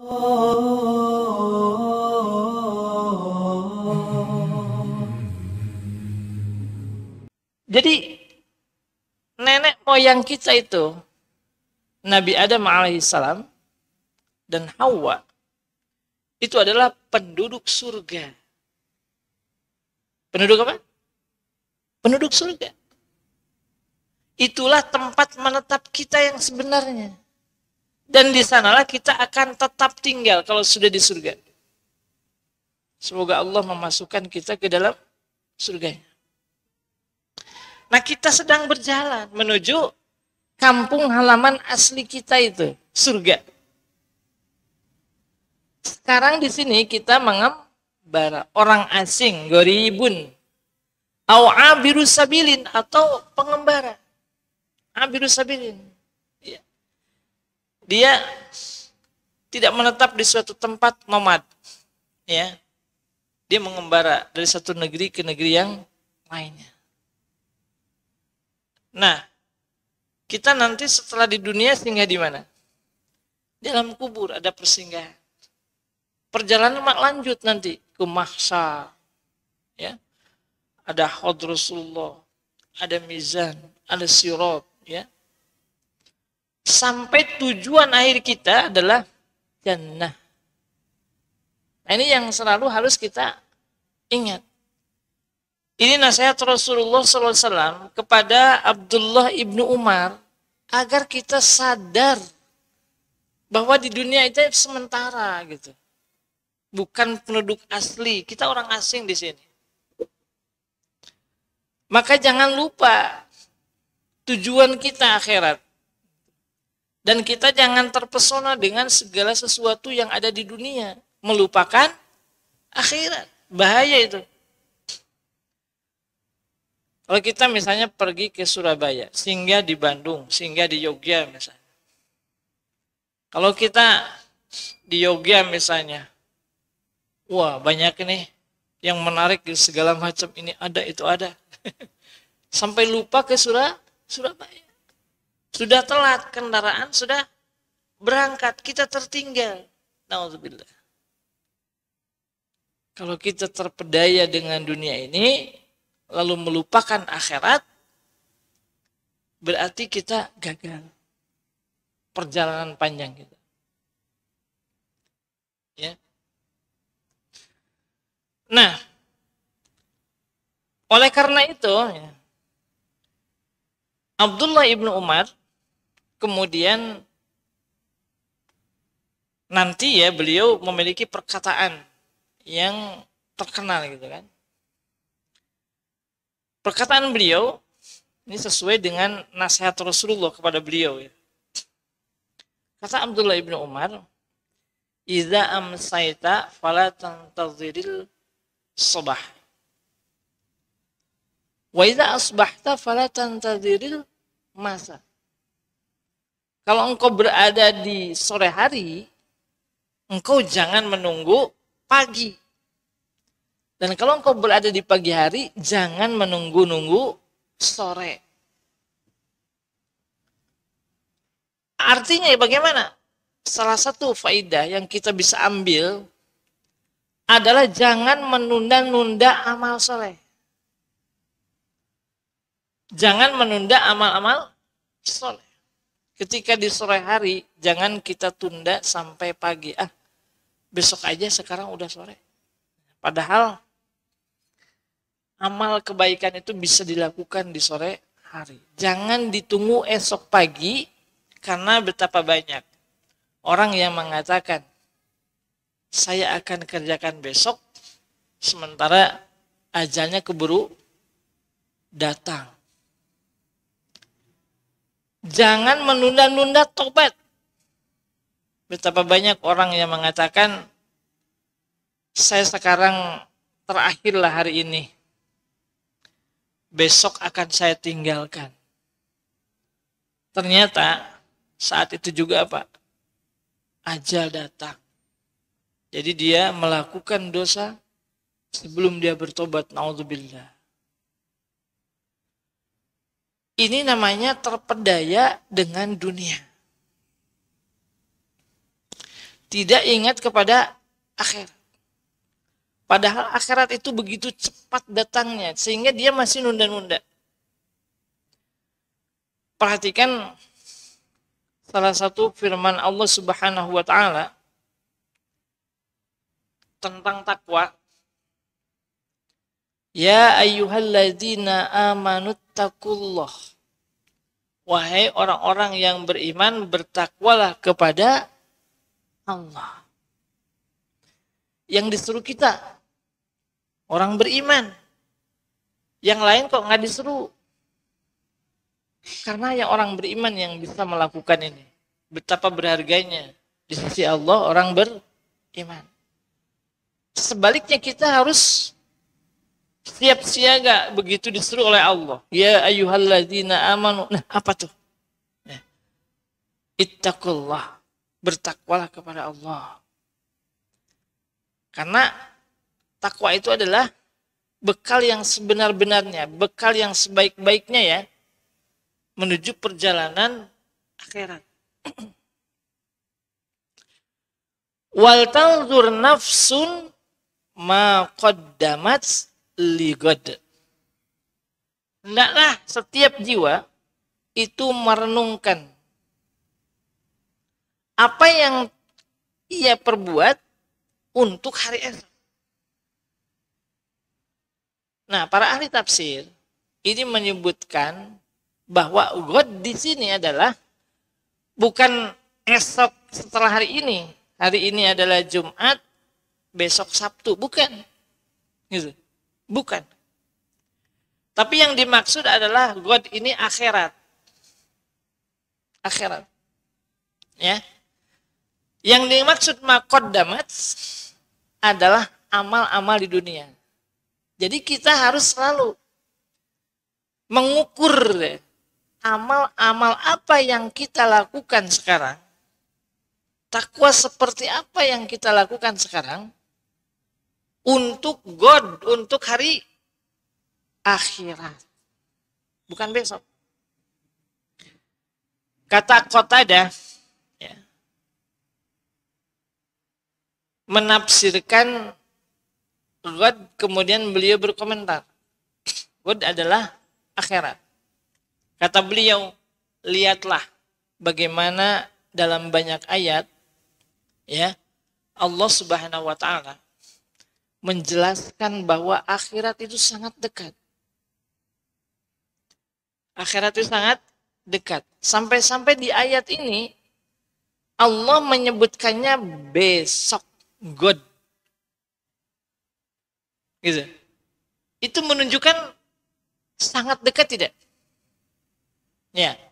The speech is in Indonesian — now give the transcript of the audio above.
Jadi nenek moyang kita itu Nabi Adam alaihissalam dan Hawa itu adalah penduduk surga. Penduduk apa? Penduduk surga. Itulah tempat menetap kita yang sebenarnya. Dan di sanalah kita akan tetap tinggal kalau sudah di surga. Semoga Allah memasukkan kita ke dalam surganya. Nah kita sedang berjalan menuju kampung halaman asli kita itu, surga. Sekarang di sini kita mengembara orang asing, goribun, awa sabilin atau pengembara. Abiru sabilin dia tidak menetap di suatu tempat nomad ya dia mengembara dari satu negeri ke negeri yang lainnya nah kita nanti setelah di dunia singgah di mana dalam kubur ada persinggahan perjalanan lanjut nanti ke mahsa ya ada hadrasullah ada mizan ada sirat ya sampai tujuan akhir kita adalah jannah. Nah, ini yang selalu harus kita ingat. Ini nasihat Rasulullah SAW kepada Abdullah ibnu Umar agar kita sadar bahwa di dunia itu sementara gitu, bukan penduduk asli. Kita orang asing di sini. Maka jangan lupa tujuan kita akhirat. Dan kita jangan terpesona dengan segala sesuatu yang ada di dunia. Melupakan akhirat. Bahaya itu. Kalau kita misalnya pergi ke Surabaya, sehingga di Bandung, sehingga di Yogyakarta misalnya. Kalau kita di Yogyakarta misalnya, wah banyak nih yang menarik segala macam ini ada itu ada. Sampai lupa ke Surabaya. Sudah telat kendaraan sudah berangkat, kita tertinggal. naudzubillah Kalau kita terpedaya dengan dunia ini lalu melupakan akhirat berarti kita gagal perjalanan panjang kita. Ya. Nah, oleh karena itu ya, Abdullah ibnu Umar kemudian nanti ya beliau memiliki perkataan yang terkenal gitu kan. Perkataan beliau ini sesuai dengan nasihat Rasulullah kepada beliau ya. Kata Abdullah ibnu Umar, Iza amsayta fala tantaziril sabah." Wa iza asbahta fala tantaziril masa. Kalau engkau berada di sore hari, engkau jangan menunggu pagi. Dan kalau engkau berada di pagi hari, jangan menunggu-nunggu sore. Artinya ya, bagaimana? Salah satu faidah yang kita bisa ambil adalah jangan menunda-nunda amal soleh. Jangan menunda amal-amal soleh ketika di sore hari jangan kita tunda sampai pagi ah besok aja sekarang udah sore padahal amal kebaikan itu bisa dilakukan di sore hari jangan ditunggu esok pagi karena betapa banyak orang yang mengatakan saya akan kerjakan besok sementara ajalnya keburu datang Jangan menunda-nunda tobat. Betapa banyak orang yang mengatakan, saya sekarang terakhirlah hari ini. Besok akan saya tinggalkan. Ternyata saat itu juga apa? Ajal datang. Jadi dia melakukan dosa sebelum dia bertobat. Naudzubillah. Ini namanya terpedaya dengan dunia. Tidak ingat kepada akhirat. Padahal akhirat itu begitu cepat datangnya, sehingga dia masih nunda-nunda. Perhatikan salah satu firman Allah Subhanahu wa taala tentang takwa Ya ayyuhalladzina amanuttaqullah. Wahai orang-orang yang beriman, bertakwalah kepada Allah. Yang disuruh kita, orang beriman. Yang lain kok nggak disuruh? Karena yang orang beriman yang bisa melakukan ini. Betapa berharganya di sisi Allah orang beriman. Sebaliknya kita harus siap siaga begitu disuruh oleh Allah. Ya ayyuhalladzina amanu. Nah, apa tuh? Nah, ittaqullah. Bertakwalah kepada Allah. Karena takwa itu adalah bekal yang sebenar-benarnya, bekal yang sebaik-baiknya ya menuju perjalanan akhirat. Wal tanzur nafsun ma qaddamat ligod. Hendaklah setiap jiwa itu merenungkan apa yang ia perbuat untuk hari esok. Nah, para ahli tafsir ini menyebutkan bahwa God di sini adalah bukan esok setelah hari ini. Hari ini adalah Jumat, besok Sabtu, bukan. Gitu. Bukan. Tapi yang dimaksud adalah God ini akhirat. Akhirat. Ya. Yang dimaksud makodamat adalah amal-amal di dunia. Jadi kita harus selalu mengukur amal-amal apa yang kita lakukan sekarang. Takwa seperti apa yang kita lakukan sekarang untuk God, untuk hari akhirat. Bukan besok. Kata Kota ya, menafsirkan God kemudian beliau berkomentar. God adalah akhirat. Kata beliau, lihatlah bagaimana dalam banyak ayat ya Allah Subhanahu wa taala menjelaskan bahwa akhirat itu sangat dekat. Akhirat itu sangat dekat. Sampai-sampai di ayat ini Allah menyebutkannya besok God. Gitu. Itu menunjukkan sangat dekat tidak? Ya.